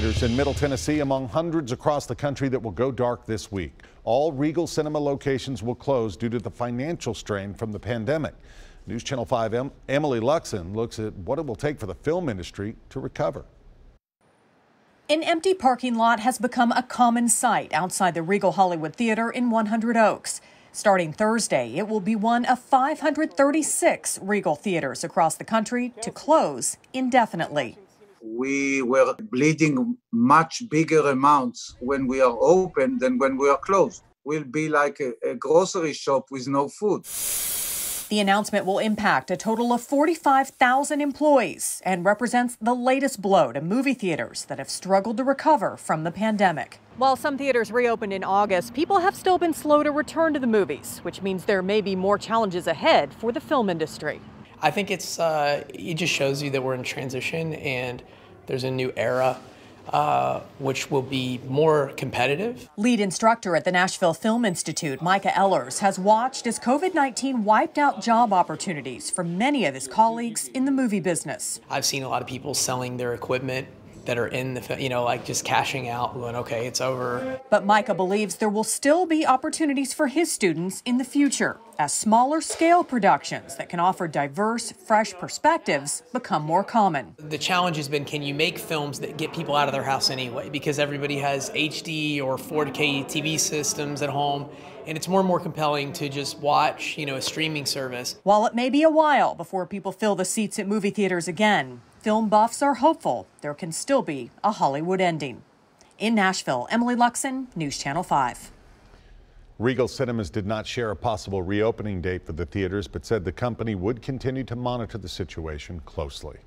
theaters in Middle Tennessee among hundreds across the country that will go dark this week. All Regal Cinema locations will close due to the financial strain from the pandemic. News Channel 5 em Emily Luxon looks at what it will take for the film industry to recover. An empty parking lot has become a common sight outside the Regal Hollywood Theater in 100 Oaks. Starting Thursday, it will be one of 536 Regal theaters across the country to close indefinitely we were bleeding much bigger amounts when we are open than when we are closed. We'll be like a, a grocery shop with no food. The announcement will impact a total of 45,000 employees and represents the latest blow to movie theaters that have struggled to recover from the pandemic. While some theaters reopened in August, people have still been slow to return to the movies, which means there may be more challenges ahead for the film industry. I think it's uh, it just shows you that we're in transition and there's a new era. Uh, which will be more competitive. Lead instructor at the Nashville Film Institute, Micah Ellers, has watched as COVID 19 wiped out job opportunities for many of his colleagues in the movie business. I've seen a lot of people selling their equipment that are in the you know like just cashing out going okay it's over but micah believes there will still be opportunities for his students in the future as smaller scale productions that can offer diverse fresh perspectives become more common the challenge has been can you make films that get people out of their house anyway because everybody has hd or 4k tv systems at home and it's more and more compelling to just watch, you know, a streaming service. While it may be a while before people fill the seats at movie theaters again, film buffs are hopeful there can still be a Hollywood ending. In Nashville, Emily Luxon, News Channel 5. Regal Cinemas did not share a possible reopening date for the theaters, but said the company would continue to monitor the situation closely.